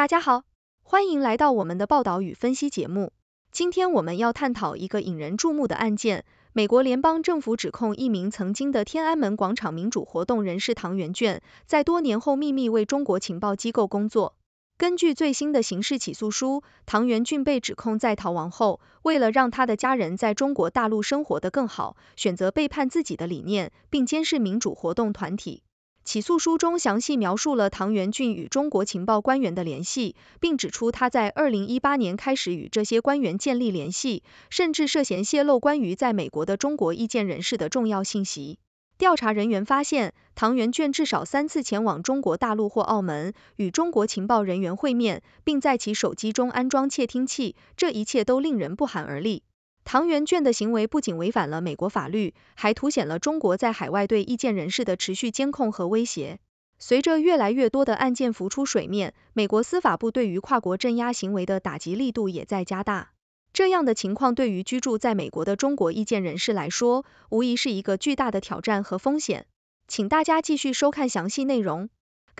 大家好，欢迎来到我们的报道与分析节目。今天我们要探讨一个引人注目的案件：美国联邦政府指控一名曾经的天安门广场民主活动人士唐元俊，在多年后秘密为中国情报机构工作。根据最新的刑事起诉书，唐元俊被指控在逃亡后，为了让他的家人在中国大陆生活得更好，选择背叛自己的理念，并监视民主活动团体。起诉书中详细描述了唐元俊与中国情报官员的联系，并指出他在二零一八年开始与这些官员建立联系，甚至涉嫌泄露关于在美国的中国意见人士的重要信息。调查人员发现，唐元俊至少三次前往中国大陆或澳门与中国情报人员会面，并在其手机中安装窃听器，这一切都令人不寒而栗。唐元卷的行为不仅违反了美国法律，还凸显了中国在海外对意见人士的持续监控和威胁。随着越来越多的案件浮出水面，美国司法部对于跨国镇压行为的打击力度也在加大。这样的情况对于居住在美国的中国意见人士来说，无疑是一个巨大的挑战和风险。请大家继续收看详细内容。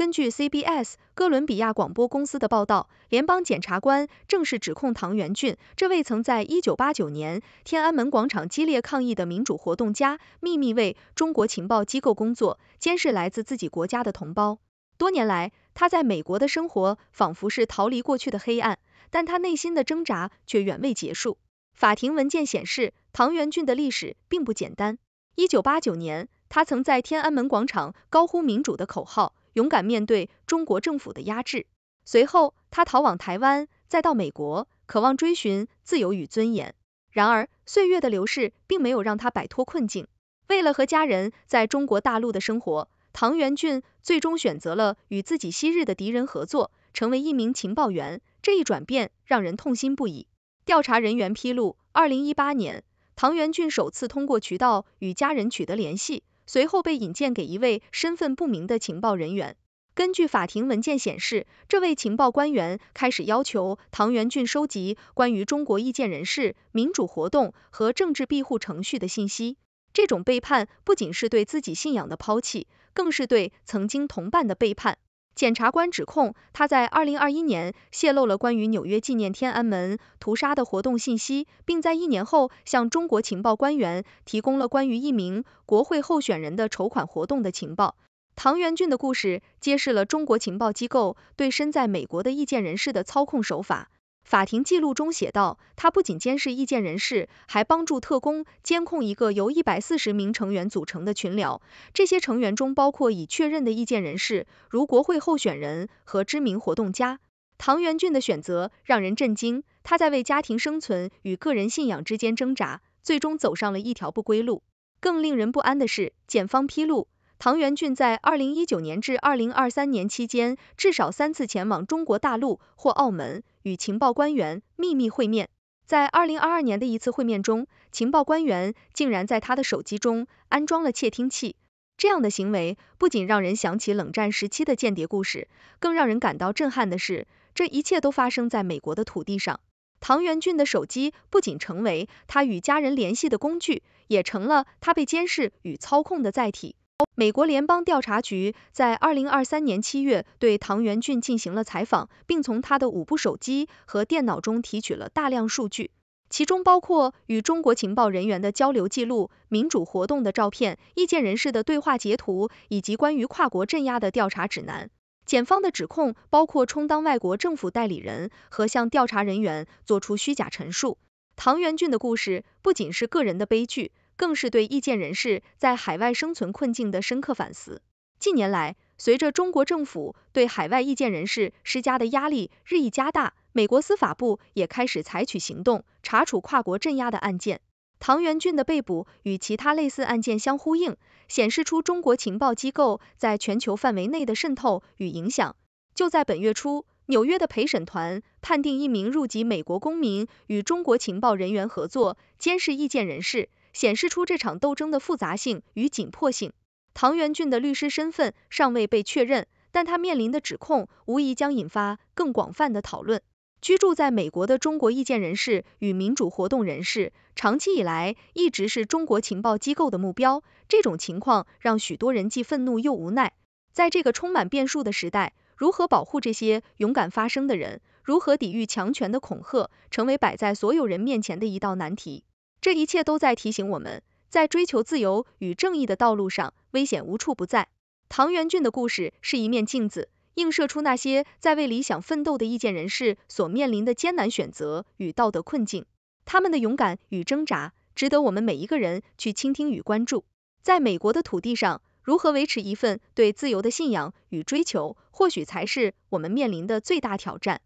根据 CBS 哥伦比亚广播公司的报道，联邦检察官正式指控唐元俊，这位曾在一九八九年天安门广场激烈抗议的民主活动家，秘密为中国情报机构工作，监视来自自己国家的同胞。多年来，他在美国的生活仿佛是逃离过去的黑暗，但他内心的挣扎却远未结束。法庭文件显示，唐元俊的历史并不简单。一九八九年，他曾在天安门广场高呼民主的口号。勇敢面对中国政府的压制。随后，他逃往台湾，再到美国，渴望追寻自由与尊严。然而，岁月的流逝并没有让他摆脱困境。为了和家人在中国大陆的生活，唐元俊最终选择了与自己昔日的敌人合作，成为一名情报员。这一转变让人痛心不已。调查人员披露，二零一八年，唐元俊首次通过渠道与家人取得联系。随后被引荐给一位身份不明的情报人员。根据法庭文件显示，这位情报官员开始要求唐元俊收集关于中国意见人士、民主活动和政治庇护程序的信息。这种背叛不仅是对自己信仰的抛弃，更是对曾经同伴的背叛。检察官指控他在2021年泄露了关于纽约纪念天安门屠杀的活动信息，并在一年后向中国情报官员提供了关于一名国会候选人的筹款活动的情报。唐元俊的故事揭示了中国情报机构对身在美国的意见人士的操控手法。法庭记录中写道，他不仅监视意见人士，还帮助特工监控一个由一百四十名成员组成的群聊，这些成员中包括已确认的意见人士，如国会候选人和知名活动家。唐元俊的选择让人震惊，他在为家庭生存与个人信仰之间挣扎，最终走上了一条不归路。更令人不安的是，检方披露，唐元俊在二零一九年至二零二三年期间，至少三次前往中国大陆或澳门。与情报官员秘密会面，在二零二二年的一次会面中，情报官员竟然在他的手机中安装了窃听器。这样的行为不仅让人想起冷战时期的间谍故事，更让人感到震撼的是，这一切都发生在美国的土地上。唐元俊的手机不仅成为他与家人联系的工具，也成了他被监视与操控的载体。美国联邦调查局在二零二三年七月对唐元俊进行了采访，并从他的五部手机和电脑中提取了大量数据，其中包括与中国情报人员的交流记录、民主活动的照片、意见人士的对话截图，以及关于跨国镇压的调查指南。检方的指控包括充当外国政府代理人和向调查人员做出虚假陈述。唐元俊的故事不仅是个人的悲剧。更是对意见人士在海外生存困境的深刻反思。近年来，随着中国政府对海外意见人士施加的压力日益加大，美国司法部也开始采取行动查处跨国镇压的案件。唐元俊的被捕与其他类似案件相呼应，显示出中国情报机构在全球范围内的渗透与影响。就在本月初，纽约的陪审团判定一名入籍美国公民与中国情报人员合作，监视意见人士。显示出这场斗争的复杂性与紧迫性。唐元俊的律师身份尚未被确认，但他面临的指控无疑将引发更广泛的讨论。居住在美国的中国意见人士与民主活动人士，长期以来一直是中国情报机构的目标。这种情况让许多人既愤怒又无奈。在这个充满变数的时代，如何保护这些勇敢发声的人，如何抵御强权的恐吓，成为摆在所有人面前的一道难题。这一切都在提醒我们，在追求自由与正义的道路上，危险无处不在。唐元俊的故事是一面镜子，映射出那些在为理想奋斗的意见人士所面临的艰难选择与道德困境。他们的勇敢与挣扎，值得我们每一个人去倾听与关注。在美国的土地上，如何维持一份对自由的信仰与追求，或许才是我们面临的最大挑战。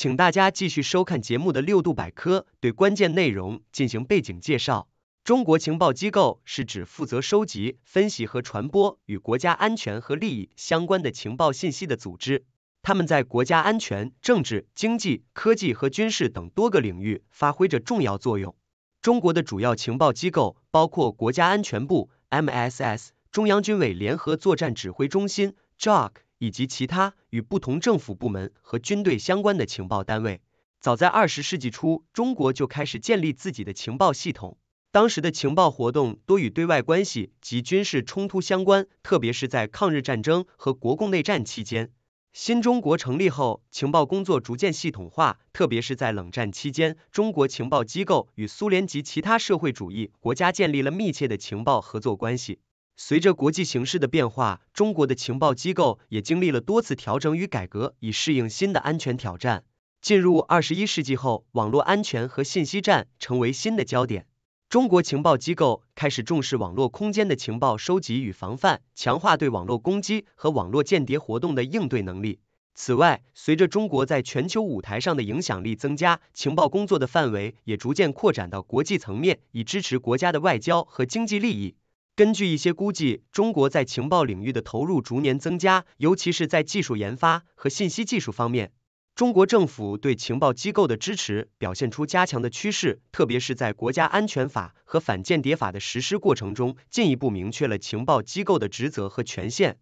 请大家继续收看节目的六度百科，对关键内容进行背景介绍。中国情报机构是指负责收集、分析和传播与国家安全和利益相关的情报信息的组织，他们在国家安全、政治、经济、科技和军事等多个领域发挥着重要作用。中国的主要情报机构包括国家安全部 （MSS）、中央军委联合作战指挥中心 j o c 以及其他与不同政府部门和军队相关的情报单位，早在二十世纪初，中国就开始建立自己的情报系统。当时的情报活动多与对外关系及军事冲突相关，特别是在抗日战争和国共内战期间。新中国成立后，情报工作逐渐系统化，特别是在冷战期间，中国情报机构与苏联及其他社会主义国家建立了密切的情报合作关系。随着国际形势的变化，中国的情报机构也经历了多次调整与改革，以适应新的安全挑战。进入二十一世纪后，网络安全和信息战成为新的焦点。中国情报机构开始重视网络空间的情报收集与防范，强化对网络攻击和网络间谍活动的应对能力。此外，随着中国在全球舞台上的影响力增加，情报工作的范围也逐渐扩展到国际层面，以支持国家的外交和经济利益。根据一些估计，中国在情报领域的投入逐年增加，尤其是在技术研发和信息技术方面。中国政府对情报机构的支持表现出加强的趋势，特别是在《国家安全法》和《反间谍法》的实施过程中，进一步明确了情报机构的职责和权限。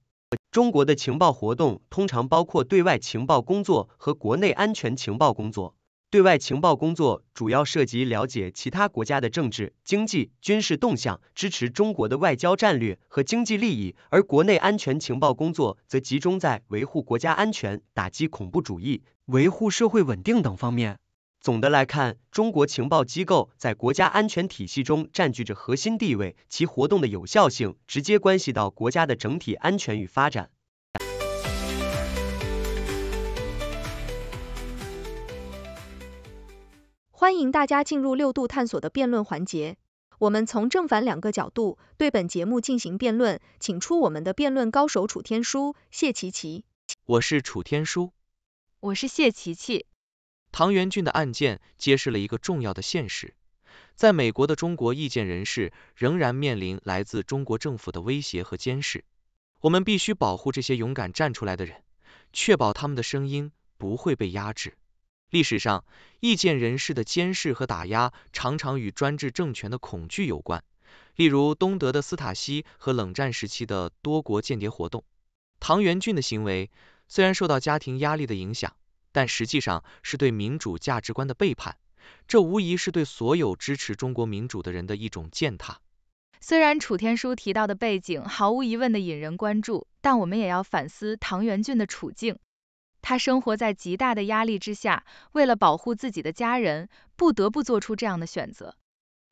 中国的情报活动通常包括对外情报工作和国内安全情报工作。对外情报工作主要涉及了解其他国家的政治、经济、军事动向，支持中国的外交战略和经济利益；而国内安全情报工作则集中在维护国家安全、打击恐怖主义、维护社会稳定等方面。总的来看，中国情报机构在国家安全体系中占据着核心地位，其活动的有效性直接关系到国家的整体安全与发展。欢迎大家进入六度探索的辩论环节。我们从正反两个角度对本节目进行辩论，请出我们的辩论高手楚天舒、谢琪琪。我是楚天舒，我是谢琪琪。唐元俊的案件揭示了一个重要的现实：在美国的中国意见人士仍然面临来自中国政府的威胁和监视。我们必须保护这些勇敢站出来的人，确保他们的声音不会被压制。历史上，意见人士的监视和打压常常与专制政权的恐惧有关。例如，东德的斯塔西和冷战时期的多国间谍活动。唐元俊的行为虽然受到家庭压力的影响，但实际上是对民主价值观的背叛。这无疑是对所有支持中国民主的人的一种践踏。虽然楚天舒提到的背景毫无疑问的引人关注，但我们也要反思唐元俊的处境。他生活在极大的压力之下，为了保护自己的家人，不得不做出这样的选择。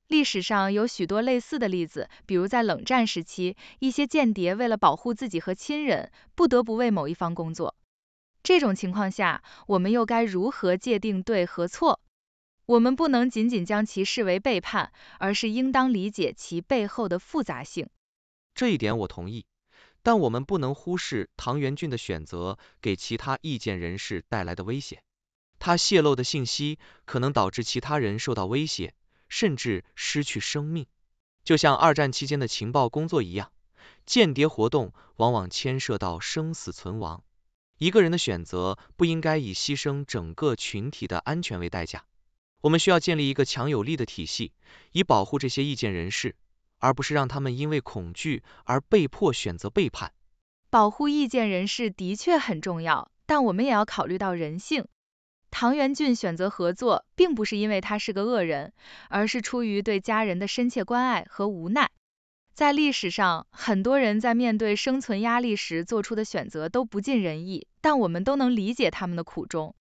历史上有许多类似的例子，比如在冷战时期，一些间谍为了保护自己和亲人，不得不为某一方工作。这种情况下，我们又该如何界定对和错？我们不能仅仅将其视为背叛，而是应当理解其背后的复杂性。这一点我同意。但我们不能忽视唐元俊的选择给其他意见人士带来的危险。他泄露的信息可能导致其他人受到威胁，甚至失去生命。就像二战期间的情报工作一样，间谍活动往往牵涉到生死存亡。一个人的选择不应该以牺牲整个群体的安全为代价。我们需要建立一个强有力的体系，以保护这些意见人士。而不是让他们因为恐惧而被迫选择背叛。保护意见人士的确很重要，但我们也要考虑到人性。唐元俊选择合作，并不是因为他是个恶人，而是出于对家人的深切关爱和无奈。在历史上，很多人在面对生存压力时做出的选择都不尽人意，但我们都能理解他们的苦衷。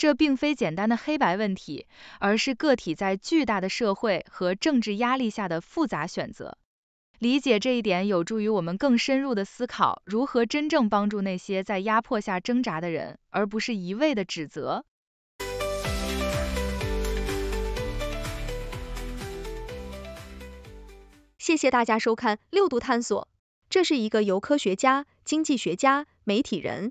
这并非简单的黑白问题，而是个体在巨大的社会和政治压力下的复杂选择。理解这一点，有助于我们更深入的思考如何真正帮助那些在压迫下挣扎的人，而不是一味的指责。谢谢大家收看六度探索，这是一个由科学家、经济学家、媒体人。